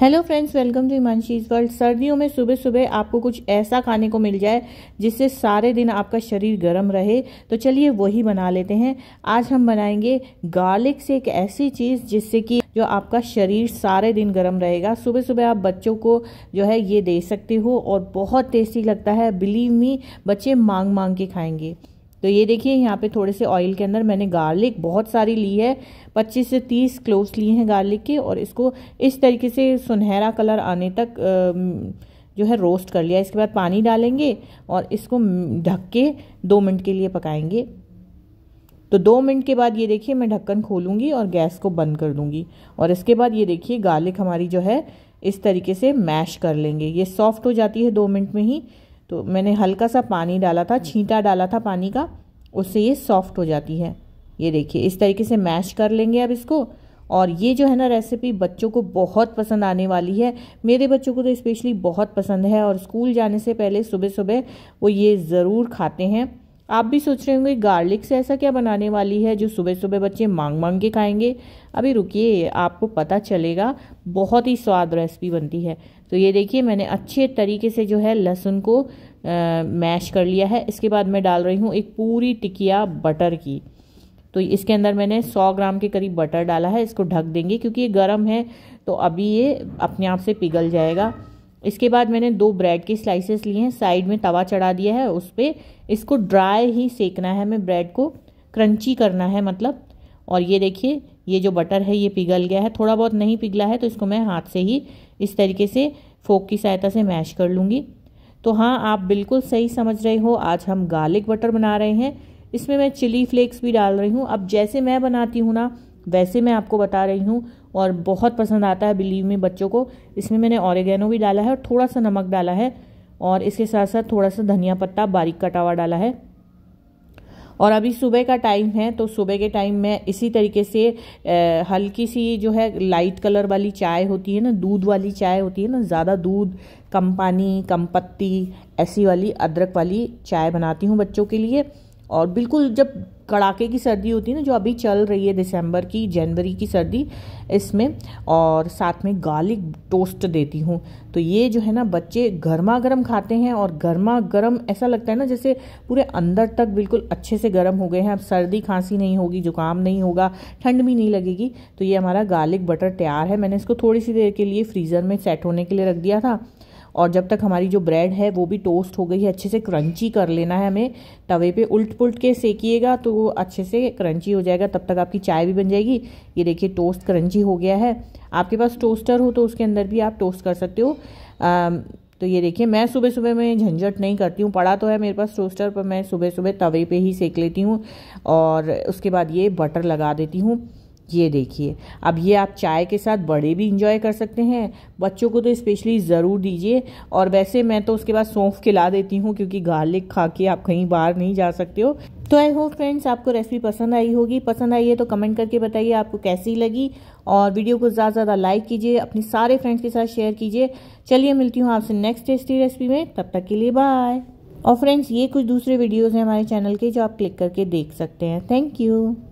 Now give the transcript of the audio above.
hello friends welcome to Himanshi's world सर्दियों में सुबह सुबह आपको कुछ ऐसा खाने को मिल जाए जिससे सारे दिन आपका शरीर गर्म रहे तो चलिए वही बना लेते हैं आज हम बनाएंगे गार्लिक से एक ऐसी चीज़ जिससे कि जो आपका शरीर सारे दिन गर्म रहेगा सुबह सुबह आप बच्चों को जो है ये दे सकते हो और बहुत टेस्टी लगता है बिलीव मी बच्चे मांग मांग के खाएंगे तो ये देखिए यहाँ पे थोड़े से ऑयल के अंदर मैंने गार्लिक बहुत सारी ली है 25 से 30 क्लोव्स लिए हैं गार्लिक के और इसको इस तरीके से सुनहरा कलर आने तक जो है रोस्ट कर लिया इसके बाद पानी डालेंगे और इसको ढक के दो मिनट के लिए पकाएंगे तो दो मिनट के बाद ये देखिए मैं ढक्कन खोलूँगी और गैस को बंद कर दूँगी और इसके बाद ये देखिए गार्लिक हमारी जो है इस तरीके से मैश कर लेंगे ये सॉफ्ट हो जाती है दो मिनट में ही तो मैंने हल्का सा पानी डाला था छींटा डाला था पानी का उससे ये सॉफ्ट हो जाती है ये देखिए इस तरीके से मैश कर लेंगे अब इसको और ये जो है ना रेसिपी बच्चों को बहुत पसंद आने वाली है मेरे बच्चों को तो स्पेशली बहुत पसंद है और स्कूल जाने से पहले सुबह सुबह वो ये ज़रूर खाते हैं आप भी सोच रहे होंगे गार्लिक से ऐसा क्या बनाने वाली है जो सुबह सुबह बच्चे मांग मांग के खाएंगे अभी रुकिए आपको पता चलेगा बहुत ही स्वाद रेसिपी बनती है तो ये देखिए मैंने अच्छे तरीके से जो है लहसुन को आ, मैश कर लिया है इसके बाद मैं डाल रही हूँ एक पूरी टिकिया बटर की तो इसके अंदर मैंने 100 ग्राम के करीब बटर डाला है इसको ढक देंगे क्योंकि ये गर्म है तो अभी ये अपने आप से पिघल जाएगा इसके बाद मैंने दो ब्रेड के स्लाइसेस लिए हैं साइड में तवा चढ़ा दिया है उस पर इसको ड्राई ही सेकना है हमें ब्रेड को क्रंची करना है मतलब और ये देखिए ये जो बटर है ये पिघल गया है थोड़ा बहुत नहीं पिघला है तो इसको मैं हाथ से ही इस तरीके से फोक की सहायता से मैश कर लूँगी तो हाँ आप बिल्कुल सही समझ रहे हो आज हम गार्लिक बटर बना रहे हैं इसमें मैं चिली फ्लेक्स भी डाल रही हूँ अब जैसे मैं बनाती हूँ ना वैसे मैं आपको बता रही हूँ और बहुत पसंद आता है बिलीव में बच्चों को इसमें मैंने ऑरेगेनो भी डाला है और थोड़ा सा नमक डाला है और इसके साथ साथ थोड़ा सा धनिया पत्ता बारीक कटा हुआ डाला है और अभी सुबह का टाइम है तो सुबह के टाइम में इसी तरीके से हल्की सी जो है लाइट कलर वाली चाय होती है ना दूध वाली चाय होती है ना ज़्यादा दूध कम पानी कम पत्ती ऐसी वाली अदरक वाली चाय बनाती हूँ बच्चों के लिए और बिल्कुल जब कड़ाके की सर्दी होती है ना जो अभी चल रही है दिसंबर की जनवरी की सर्दी इसमें और साथ में गार्लिक टोस्ट देती हूँ तो ये जो है ना बच्चे गर्मा गर्म खाते हैं और गर्मा गर्म ऐसा लगता है ना जैसे पूरे अंदर तक बिल्कुल अच्छे से गर्म हो गए हैं अब सर्दी खांसी नहीं होगी जुकाम नहीं होगा ठंड भी नहीं लगेगी तो ये हमारा गार्लिक बटर तैयार है मैंने इसको थोड़ी सी देर के लिए फ्रीज़र में सेट होने के लिए रख दिया था और जब तक हमारी जो ब्रेड है वो भी टोस्ट हो गई है अच्छे से क्रंची कर लेना है हमें तवे पे उल्ट पुल्ट के सेकिएगा तो वो अच्छे से क्रंची हो जाएगा तब तक आपकी चाय भी बन जाएगी ये देखिए टोस्ट क्रंची हो गया है आपके पास टोस्टर हो तो उसके अंदर भी आप टोस्ट कर सकते हो आ, तो ये देखिए मैं सुबह सुबह में झंझट नहीं करती हूँ पड़ा तो है मेरे पास टोस्टर पर मैं सुबह सुबह तवे पर ही सेक लेती हूँ और उसके बाद ये बटर लगा देती हूँ ये देखिए अब ये आप चाय के साथ बड़े भी इंजॉय कर सकते हैं बच्चों को तो स्पेशली ज़रूर दीजिए और वैसे मैं तो उसके बाद सौंफ खिला देती हूँ क्योंकि गार्लिक खा के आप कहीं बाहर नहीं जा सकते हो तो आई होप फ्रेंड्स आपको रेसिपी पसंद आई होगी पसंद आई है तो कमेंट करके बताइए आपको कैसी लगी और वीडियो को ज़्यादा से ज़्यादा लाइक कीजिए अपने सारे फ्रेंड्स के साथ शेयर कीजिए चलिए मिलती हूँ आपसे नेक्स्ट टेस्टी रेसिपी में तब तक के लिए बाय और फ्रेंड्स ये कुछ दूसरे वीडियोज़ हैं हमारे चैनल के जो आप क्लिक करके देख सकते हैं थैंक यू